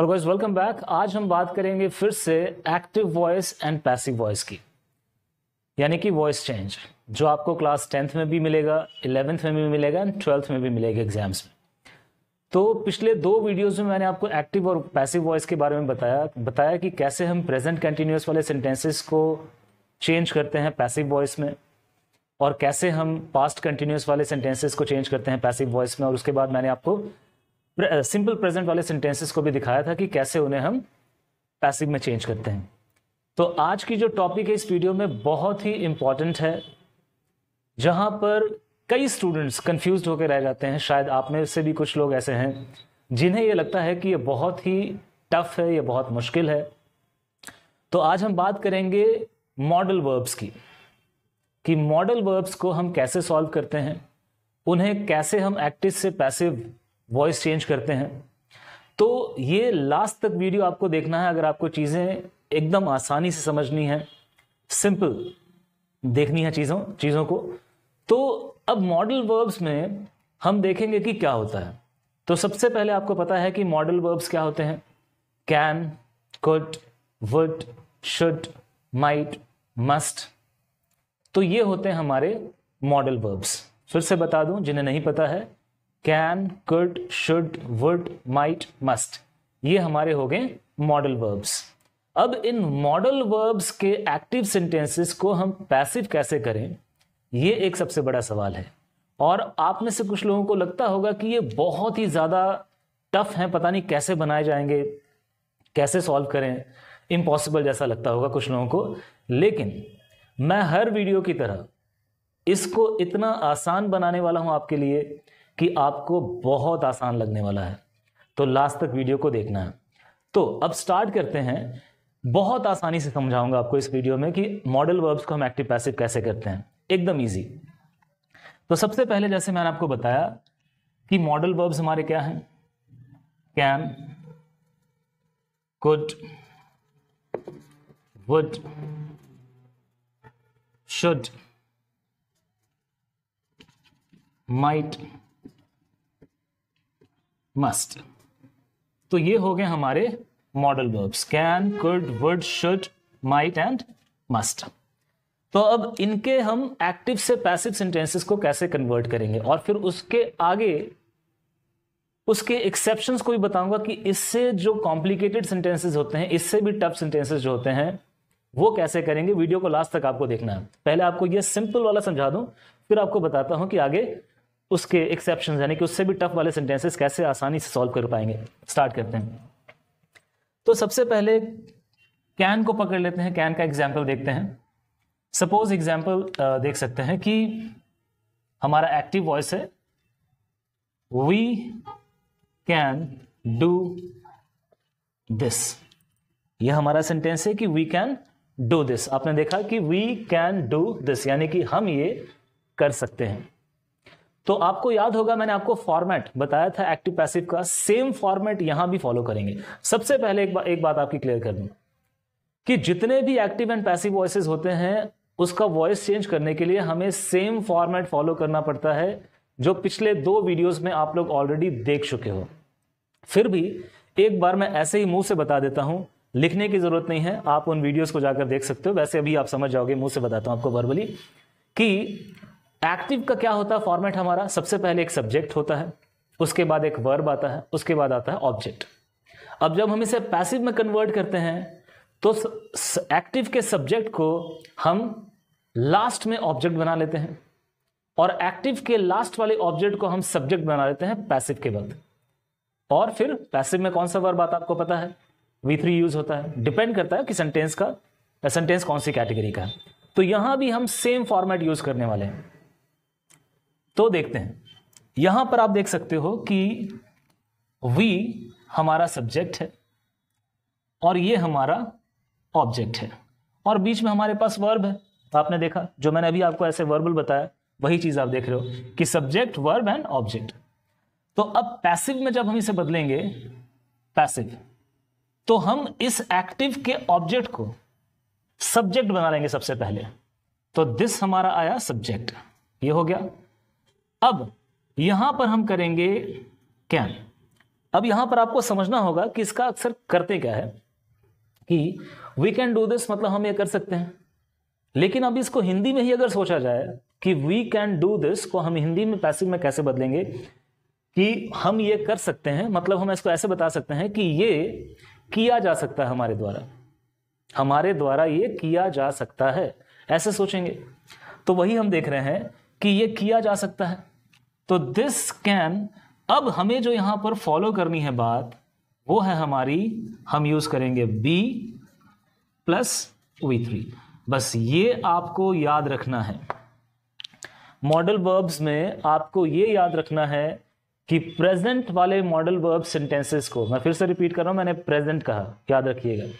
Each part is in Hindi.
ऑलवेज वेलकम बैक आज हम बात करेंगे फिर से active voice and passive voice की यानी कि वॉइस चेंज जो आपको क्लास टेंथ में भी मिलेगा इलेवेंथ में भी मिलेगा एंड ट्वेल्थ में भी मिलेगा एग्जाम्स में तो पिछले दो वीडियोस में मैंने आपको एक्टिव और पैसिव वॉइस के बारे में बताया बताया कि कैसे हम प्रेजेंट कंटिन्यूस वाले सेंटेंसेस को चेंज करते हैं पैसिव वॉइस में और कैसे हम पास्ट कंटिन्यूस वाले सेंटेंसेस को चेंज करते हैं पैसिव वॉइस में और उसके बाद मैंने आपको सिंपल प्रेजेंट uh, वाले सेंटेंसेस को भी दिखाया था कि कैसे उन्हें हम पैसिव में चेंज करते हैं तो आज की जो टॉपिक है इस वीडियो में बहुत ही इंपॉर्टेंट है जहां पर कई स्टूडेंट्स कंफ्यूज होकर रह जाते हैं शायद आप में से भी कुछ लोग ऐसे हैं जिन्हें यह लगता है कि यह बहुत ही टफ है यह बहुत मुश्किल है तो आज हम बात करेंगे मॉडल वर्ब्स की कि मॉडल वर्ब्स को हम कैसे सॉल्व करते हैं उन्हें कैसे हम एक्टिव से पैसिव वॉइस चेंज करते हैं तो ये लास्ट तक वीडियो आपको देखना है अगर आपको चीज़ें एकदम आसानी से समझनी है सिंपल देखनी है चीज़ों चीज़ों को तो अब मॉडल वर्ब्स में हम देखेंगे कि क्या होता है तो सबसे पहले आपको पता है कि मॉडल वर्ब्स क्या होते हैं कैन कुट वुड शुड माइट मस्ट तो ये होते हैं हमारे मॉडल वर्ब्स फिर से बता दूं जिन्हें नहीं पता है can could should would might must ये हमारे हो गए मॉडल वर्ब्स अब इन मॉडल वर्ब्स के एक्टिव सेंटेंसेस को हम पैसिव कैसे करें ये एक सबसे बड़ा सवाल है और आप में से कुछ लोगों को लगता होगा कि ये बहुत ही ज़्यादा टफ हैं पता नहीं कैसे बनाए जाएंगे कैसे सॉल्व करें इम्पॉसिबल जैसा लगता होगा कुछ लोगों को लेकिन मैं हर वीडियो की तरह इसको इतना आसान बनाने वाला हूं आपके लिए कि आपको बहुत आसान लगने वाला है तो लास्ट तक वीडियो को देखना है तो अब स्टार्ट करते हैं बहुत आसानी से समझाऊंगा आपको इस वीडियो में कि मॉडल वर्ब्स को हम एक्टिव पैसिव कैसे करते हैं एकदम ईजी तो सबसे पहले जैसे मैंने आपको बताया कि मॉडल वर्ब्स हमारे क्या हैं can could would should might must तो ये हो गए हमारे modal verbs can could would should might and must तो अब इनके हम एक्टिव से पैसिव सेंटेंसेस को कैसे कन्वर्ट करेंगे और फिर उसके आगे उसके एक्सेप्शन को भी बताऊंगा कि इससे जो कॉम्प्लिकेटेड सेंटेंसेस होते हैं इससे भी टफ सेंटेंसेज जो होते हैं वो कैसे करेंगे वीडियो को लास्ट तक आपको देखना है पहले आपको ये सिंपल वाला समझा दूं फिर आपको बताता हूं कि आगे उसके एक्सेप्शन यानी कि उससे भी टफ वाले सेंटेंसेस कैसे आसानी से सॉल्व कर पाएंगे स्टार्ट करते हैं तो सबसे पहले कैन को पकड़ लेते हैं कैन का एग्जाम्पल देखते हैं सपोज एग्जाम्पल देख सकते हैं कि हमारा एक्टिव वॉइस है वी कैन डू दिस यह हमारा सेंटेंस है कि वी कैन डू दिस आपने देखा कि वी कैन डू दिस यानी कि हम ये कर सकते हैं तो आपको याद होगा मैंने आपको फॉर्मेट बताया था एक्टिव पैसिव का सेम फॉर्मेट यहां भी फॉलो करेंगे सबसे पहले एक, बा, एक बात आपकी क्लियर कर दूं कि जितने भी एक्टिव एंड पैसिव वॉइसेस होते हैं उसका वॉइस चेंज करने के लिए हमें सेम फॉर्मेट फॉलो करना पड़ता है जो पिछले दो वीडियोस में आप लोग ऑलरेडी देख चुके हो फिर भी एक बार मैं ऐसे ही मुंह से बता देता हूं लिखने की जरूरत नहीं है आप उन वीडियोस को जाकर देख सकते हो वैसे अभी आप समझ जाओगे मुंह से बताता हूं आपको वर्बली कि एक्टिव का क्या होता है फॉर्मेट हमारा सबसे पहले एक सब्जेक्ट होता है उसके बाद एक वर्ब आता है उसके बाद आता है ऑब्जेक्ट अब जब हम इसे पैसिव में कन्वर्ट करते हैं तो एक्टिव के सब्जेक्ट को हम लास्ट में ऑब्जेक्ट बना लेते हैं और एक्टिव के लास्ट वाले ऑब्जेक्ट को हम सब्जेक्ट बना लेते हैं पैसिव के बाद और फिर पैसिव में कौन सा वर्ब आता है आपको पता है वी थ्री यूज होता है डिपेंड करता है कि सेंटेंस का सेंटेंस कौन सी कैटेगरी का है तो यहां भी हम सेम फॉर्मेट यूज करने वाले हैं तो देखते हैं यहां पर आप देख सकते हो कि वी हमारा सब्जेक्ट है और ये हमारा ऑब्जेक्ट है और बीच में हमारे पास वर्ब है आपने देखा जो मैंने अभी आपको ऐसे वर्बल बताया वही चीज आप देख रहे हो कि सब्जेक्ट वर्ब एंड ऑब्जेक्ट तो अब पैसिव में जब हम इसे बदलेंगे पैसिव तो हम इस एक्टिव के ऑब्जेक्ट को सब्जेक्ट बना लेंगे सबसे पहले तो दिस हमारा आया सब्जेक्ट ये हो गया अब यहां पर हम करेंगे क्या अब यहां पर आपको समझना होगा कि इसका अक्सर करते क्या है कि वी कैन डू दिस मतलब हम ये कर सकते हैं लेकिन अब इसको हिंदी में ही अगर सोचा जाए कि वी कैन डू दिस को हम हिंदी में पैसिव में कैसे बदलेंगे कि हम ये कर सकते हैं मतलब हम इसको ऐसे बता सकते हैं कि ये किया जा सकता है हमारे द्वारा हमारे द्वारा ये किया जा सकता है ऐसे सोचेंगे तो वही हम देख रहे हैं कि ये किया जा सकता है तो दिस कैन अब हमें जो यहां पर फॉलो करनी है बात वो है हमारी हम यूज़ करेंगे बी प्लस वी थ्री बस ये आपको याद रखना है मॉडल वर्ब्स में आपको ये याद रखना है कि प्रेजेंट वाले मॉडल वर्ब सेंटेंसेस को मैं फिर से रिपीट कर रहा हूं मैंने प्रेजेंट कहा याद रखिएगा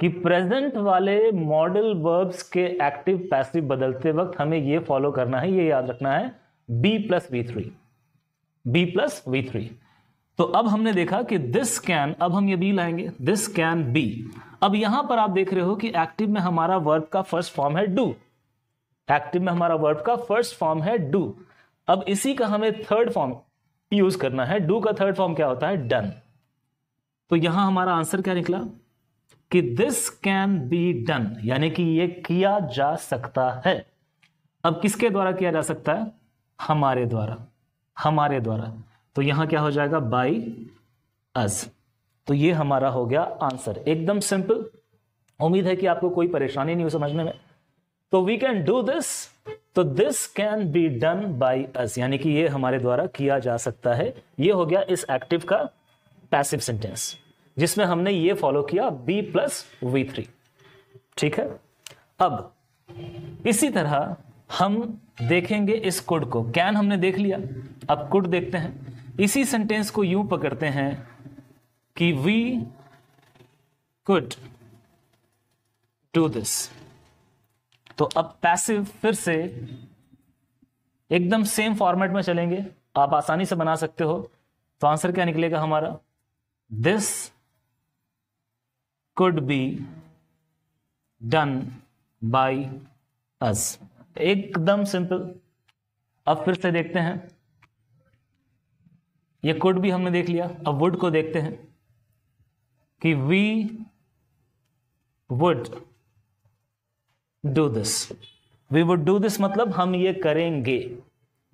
कि प्रेजेंट वाले मॉडल वर्ब्स के एक्टिव पैसिव बदलते वक्त हमें ये फॉलो करना है ये याद रखना है be plus V three be plus V three तो अब हमने देखा कि दिस कैन अब हम ये बी लाएंगे दिस कैन बी अब यहां पर आप देख रहे हो कि एक्टिव में हमारा वर्ब का फर्स्ट फॉर्म है डू एक्टिव में हमारा वर्ब का फर्स्ट फॉर्म है डू अब इसी का हमें थर्ड फॉर्म यूज करना है डू का थर्ड फॉर्म क्या होता है डन तो यहां हमारा आंसर क्या निकला कि दिस कैन बी डन यानी कि ये किया जा सकता है अब किसके द्वारा किया जा सकता है हमारे द्वारा हमारे द्वारा तो यहां क्या हो जाएगा बाई अज तो ये हमारा हो गया आंसर एकदम सिंपल उम्मीद है कि आपको कोई परेशानी नहीं हो समझने में तो वी कैन डू दिस तो this can be done by us यानी कि ये हमारे द्वारा किया जा सकता है ये हो गया इस एक्टिव का पैसिव सेंटेंस जिसमें हमने ये फॉलो किया बी प्लस वी थ्री ठीक है अब इसी तरह हम देखेंगे इस कुड को कैन हमने देख लिया अब कुड देखते हैं इसी सेंटेंस को यूं पकड़ते हैं कि वी कुड डू दिस तो अब पैसिव फिर से एकदम सेम फॉर्मेट में चलेंगे आप आसानी से बना सकते हो तो आंसर क्या निकलेगा हमारा this could be done by us एकदम सिंपल अब फिर से देखते हैं ये कुड भी हमने देख लिया अब वुड को देखते हैं कि we would do this we would do this मतलब हम ये करेंगे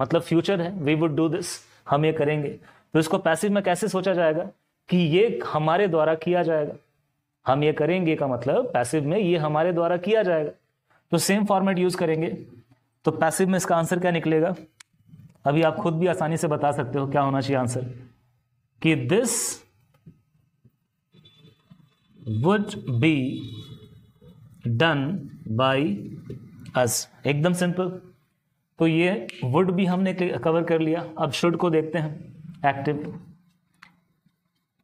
मतलब फ्यूचर है वी वुड डू दिस हम ये करेंगे तो इसको पैसिव में कैसे सोचा जाएगा कि ये हमारे द्वारा किया जाएगा हम ये करेंगे का मतलब पैसिव में ये हमारे द्वारा किया जाएगा तो सेम फॉर्मेट यूज करेंगे तो पैसिव में इसका आंसर क्या निकलेगा अभी आप खुद भी आसानी से बता सकते हो क्या होना चाहिए आंसर कि this would be done by us एकदम सिंपल तो ये वुड भी हमने कवर कर लिया अब शुड को देखते हैं एक्टिव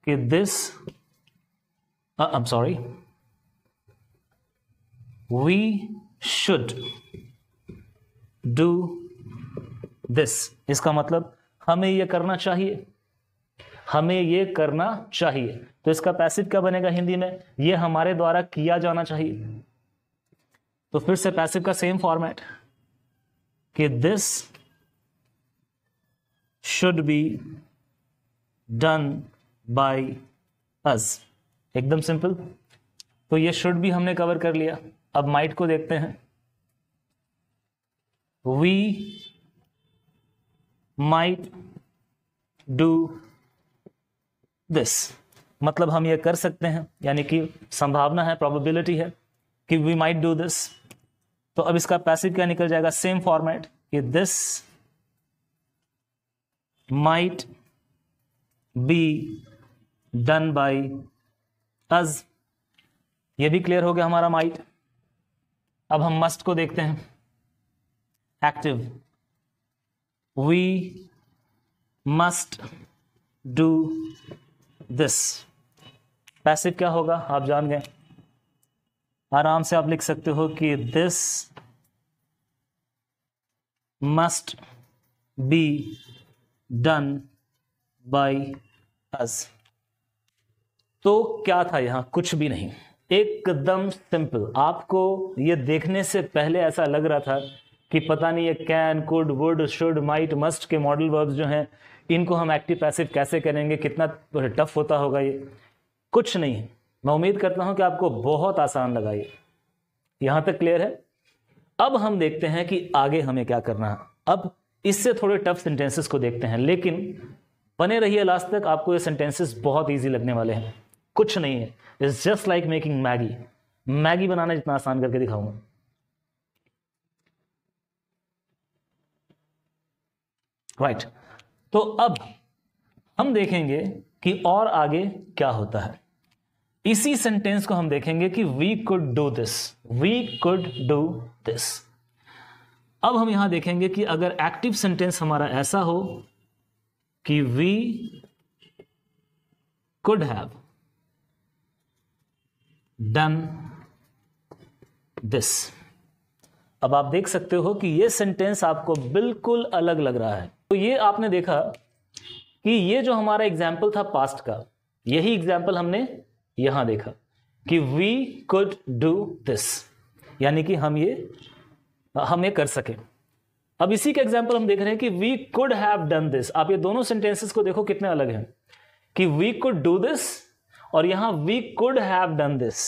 कि this I am sorry we should do this इसका मतलब हमें यह करना चाहिए हमें यह करना चाहिए तो इसका पैसिव क्या बनेगा हिंदी में यह हमारे द्वारा किया जाना चाहिए तो फिर से पैसिव का सेम फॉर्मेट कि this should be done by us एकदम सिंपल तो ये शुड भी हमने कवर कर लिया अब माइट को देखते हैं वी माइट डू दिस मतलब हम ये कर सकते हैं यानी कि संभावना है प्रोबेबिलिटी है कि वी माइट डू दिस तो अब इसका पैसिव क्या निकल जाएगा सेम फॉर्मेट कि this might be done by us ये भी क्लियर हो गया हमारा माइट अब हम मस्ट को देखते हैं active we must do this passive क्या होगा आप जान गए आराम से आप लिख सकते हो कि this must be done by us तो क्या था यहां कुछ भी नहीं एकदम सिंपल आपको ये देखने से पहले ऐसा लग रहा था कि पता नहीं ये can could would should might must के मॉडल वर्ब्स जो हैं इनको हम एक्टिव पैसिव कैसे करेंगे कितना टफ होता होगा ये कुछ नहीं है मैं उम्मीद करता हूं कि आपको बहुत आसान लगा ये यहां तक क्लियर है अब हम देखते हैं कि आगे हमें क्या करना है अब इससे थोड़े टफ सेंटेंसेस को देखते हैं लेकिन बने रहिए लास्ट तक आपको ये सेंटेंसेस बहुत ईजी लगने वाले हैं कुछ नहीं है it's just like making Maggi Maggi बनाना जितना आसान करके दिखाऊंगा राइट right. तो अब हम देखेंगे कि और आगे क्या होता है इसी सेंटेंस को हम देखेंगे कि we could do this we could do this अब हम यहां देखेंगे कि अगर एक्टिव सेंटेंस हमारा ऐसा हो कि we could have done this अब आप देख सकते हो कि ये सेंटेंस आपको बिल्कुल अलग लग रहा है तो ये आपने देखा कि ये जो हमारा एग्जाम्पल था पास्ट का यही एग्जाम्पल हमने यहां देखा कि वी कुड डू दिस यानी कि हम ये हम ये कर सके अब इसी के एग्जाम्पल हम देख रहे हैं कि we could have done this आप ये दोनों सेंटेंसेस को देखो कितने अलग हैं कि वी कुड डू दिस और यहां we could have done this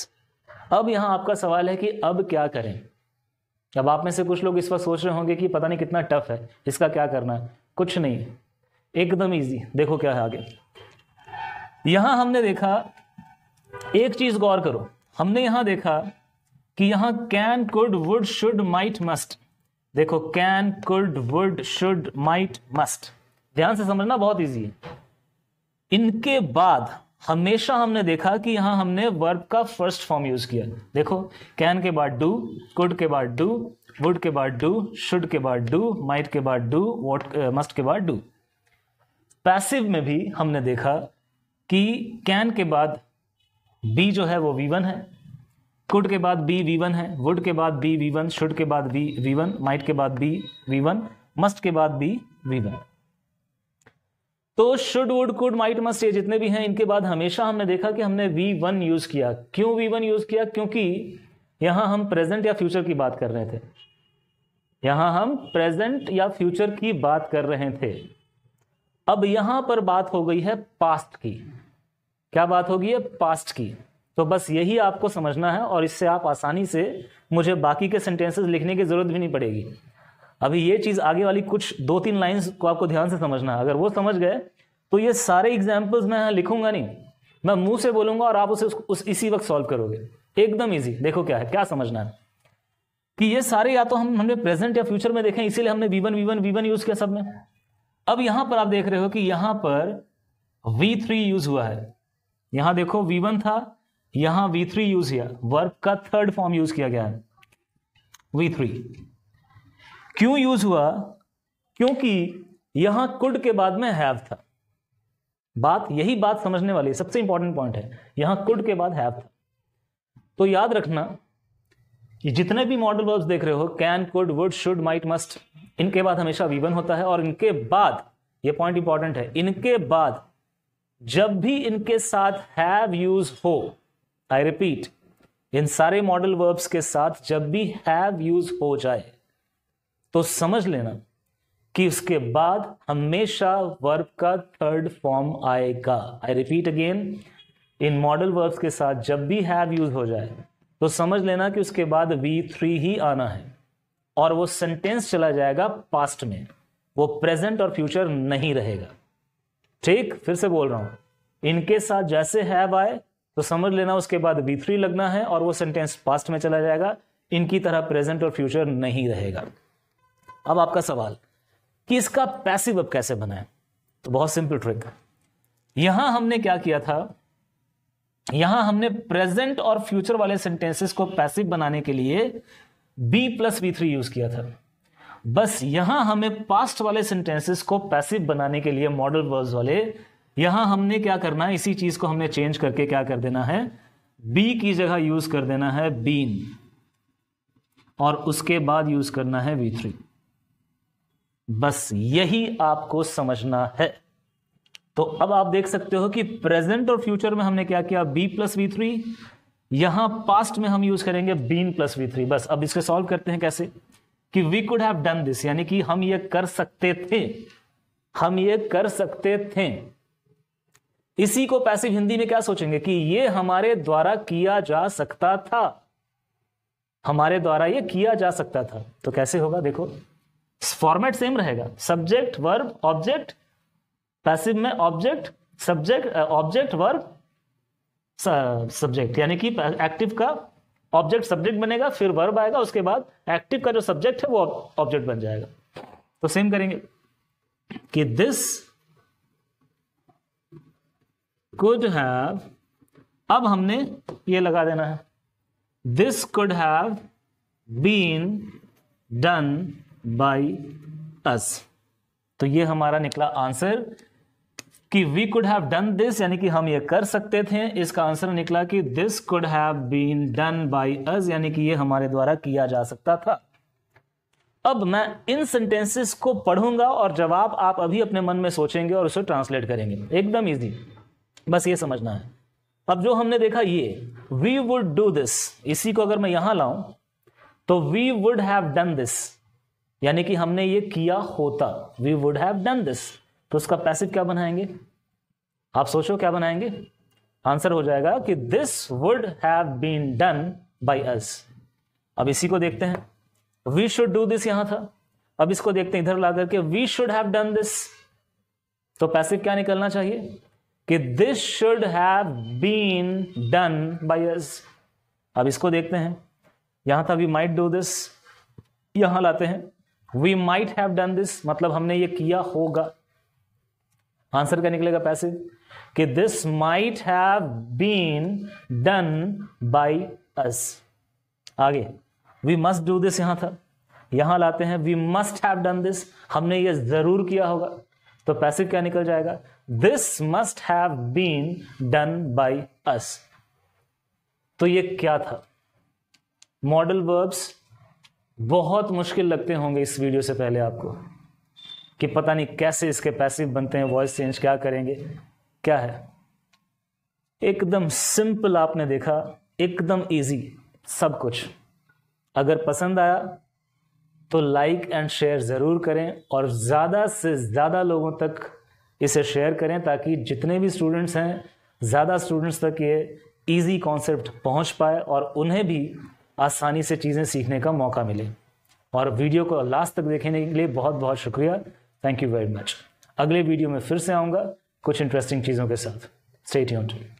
अब यहां आपका सवाल है कि अब क्या करें अब आप में से कुछ लोग इस पर सोच रहे होंगे कि पता नहीं कितना टफ है इसका क्या करना है कुछ नहीं एकदम इजी देखो क्या है आगे यहां हमने देखा एक चीज़ गौर करो हमने यहां देखा कि यहां can could would should might must देखो can could would should might must ध्यान से समझना बहुत इजी है इनके बाद हमेशा हमने देखा कि यहाँ हमने वर्ब का फर्स्ट फॉर्म यूज किया देखो कैन के बाद डू कुड के बाद डू वुड के बाद डू शुड के बाद डू माइट के बाद डू वॉट मस्ट के बाद डू पैसिव में भी हमने देखा कि कैन के बाद बी जो है वो वी वन है कुड के बाद बी वी वन है वुड के बाद बी वी वन शुड के बाद बी वी वन माइट के बाद बी वी वन मस्ट के बाद बी वी वन तो should would could might must ये जितने भी हैं इनके बाद हमेशा हमने देखा कि हमने वी वन यूज़ किया क्यों वी वन यूज़ किया क्योंकि यहाँ हम प्रेजेंट या फ्यूचर की बात कर रहे थे यहाँ हम प्रेजेंट या फ्यूचर की बात कर रहे थे अब यहाँ पर बात हो गई है पास्ट की क्या बात होगी है पास्ट की तो बस यही आपको समझना है और इससे आप आसानी से मुझे बाकी के सेंटेंसेस लिखने की ज़रूरत भी नहीं पड़ेगी अभी ये चीज़ आगे वाली कुछ दो तीन लाइन्स को आपको ध्यान से समझना है अगर वो समझ गए तो ये सारे एग्जाम्पल्स मैं लिखूंगा नहीं मैं मुंह से बोलूंगा और आप उसे उस इसी वक्त सॉल्व करोगे एकदम इजी देखो क्या है क्या समझना है कि ये सारे या तो हम हमने प्रेजेंट या फ्यूचर में देखें इसीलिए हमने V one V one V one use किया सब में अब यहां पर आप देख रहे हो कि यहां पर वी थ्री यूज हुआ है यहां देखो वी वन था यहां वी थ्री यूज किया वर्क का थर्ड फॉर्म यूज किया गया है वी थ्री क्यों यूज हुआ क्योंकि यहां कुड के बाद में हैव था बात यही बात समझने वाली सबसे इंपॉर्टेंट पॉइंट है यहां कुड के बाद हैव था तो याद रखना ये जितने भी मॉडल वर्ब्स देख रहे हो can could would should might must इनके बाद हमेशा वीवन होता है और इनके बाद ये पॉइंट इंपॉर्टेंट है इनके बाद जब भी इनके साथ हैव यूज हो आई रिपीट इन सारे मॉडल वर्ब्स के साथ जब भी हैव यूज हो जाए तो समझ लेना कि उसके बाद हमेशा वर्ब का थर्ड फॉर्म आएगा आई रिपीट अगेन इन मॉडल वर्ब्स के साथ जब भी हैव यूज हो जाए तो समझ लेना कि उसके बाद वी थ्री ही आना है और वो सेंटेंस चला जाएगा पास्ट में वो प्रेजेंट और फ्यूचर नहीं रहेगा ठीक फिर से बोल रहा हूं इनके साथ जैसे हैव आए तो समझ लेना उसके बाद वी थ्री लगना है और वो सेंटेंस पास्ट में चला जाएगा इनकी तरह प्रेजेंट और फ्यूचर नहीं रहेगा अब आपका सवाल कि इसका पैसिव अब कैसे बनाए तो बहुत सिंपल ट्रिक है यहां हमने क्या किया था यहां हमने प्रेजेंट और फ्यूचर वाले सेंटेंसेस को पैसिव बनाने के लिए be plus V three use किया था बस यहां हमें पास्ट वाले सेंटेंसेस को पैसिव बनाने के लिए मॉडल वर्ड वाले यहां हमने क्या करना है इसी चीज को हमने चेंज करके क्या कर देना है बी की जगह यूज कर देना है बीन और उसके बाद यूज करना है वी थ्री बस यही आपको समझना है तो अब आप देख सकते हो कि प्रेजेंट और फ्यूचर में हमने क्या किया बी प्लस वी थ्री यहां पास्ट में हम यूज करेंगे बीन प्लस वी थ्री बस अब इसके सॉल्व करते हैं कैसे कि we could have done this यानी कि हम ये कर सकते थे हम ये कर सकते थे इसी को पैसिव हिंदी में क्या सोचेंगे कि ये हमारे द्वारा किया जा सकता था हमारे द्वारा ये किया जा सकता था तो कैसे होगा देखो फॉर्मेट सेम रहेगा सब्जेक्ट वर्ब ऑब्जेक्ट पैसिव में object subject object verb subject यानी कि एक्टिव का ऑब्जेक्ट सब्जेक्ट बनेगा फिर वर्ब आएगा उसके बाद एक्टिव का जो सब्जेक्ट है वो ऑब्जेक्ट बन जाएगा तो सेम करेंगे कि दिस कुड हैव अब हमने ये लगा देना है this could have been done by us तो ये हमारा निकला आंसर कि we could have done this यानी कि हम ये कर सकते थे इसका आंसर निकला कि this could have been done by us यानी कि ये हमारे द्वारा किया जा सकता था अब मैं इन सेंटेंसेस को पढ़ूंगा और जवाब आप अभी अपने मन में सोचेंगे और उसे ट्रांसलेट करेंगे एकदम इजी बस ये समझना है अब जो हमने देखा ये वी वुड डू दिस इसी को अगर मैं यहां लाऊं तो we would have done this यानी कि हमने ये किया होता we would have done this तो उसका पैसिव क्या बनाएंगे आप सोचो क्या बनाएंगे आंसर हो जाएगा कि this would have been done by us अब इसी को देखते हैं वी शुड डू दिस यहां था अब इसको देखते हैं इधर ला करके we should have done this तो पैसिव क्या निकलना चाहिए कि this should have been done by us अब इसको देखते हैं यहां था वी माइट डू दिस यहां लाते हैं we might have done this मतलब हमने ये किया होगा आंसर क्या निकलेगा पैसे कि this might have been done by us आगे वी मस्ट डू दिस यहां था यहां लाते हैं we must have done this हमने ये जरूर किया होगा तो पैसे क्या निकल जाएगा this must have been done by us तो ये क्या था मॉडल वर्ब्स बहुत मुश्किल लगते होंगे इस वीडियो से पहले आपको कि पता नहीं कैसे इसके पैसिव बनते हैं वॉइस चेंज क्या करेंगे क्या है एकदम सिंपल आपने देखा एकदम इजी सब कुछ अगर पसंद आया तो लाइक एंड शेयर ज़रूर करें और ज़्यादा से ज़्यादा लोगों तक इसे शेयर करें ताकि जितने भी स्टूडेंट्स हैं ज़्यादा स्टूडेंट्स तक ये इजी कॉन्सेप्ट पहुंच पाए और उन्हें भी आसानी से चीज़ें सीखने का मौका मिले और वीडियो को लास्ट तक देखने के लिए बहुत बहुत शुक्रिया थैंक यू वेरी मच अगले वीडियो में फिर से आऊँगा कुछ इंटरेस्टिंग चीज़ों के साथ स्टेट यू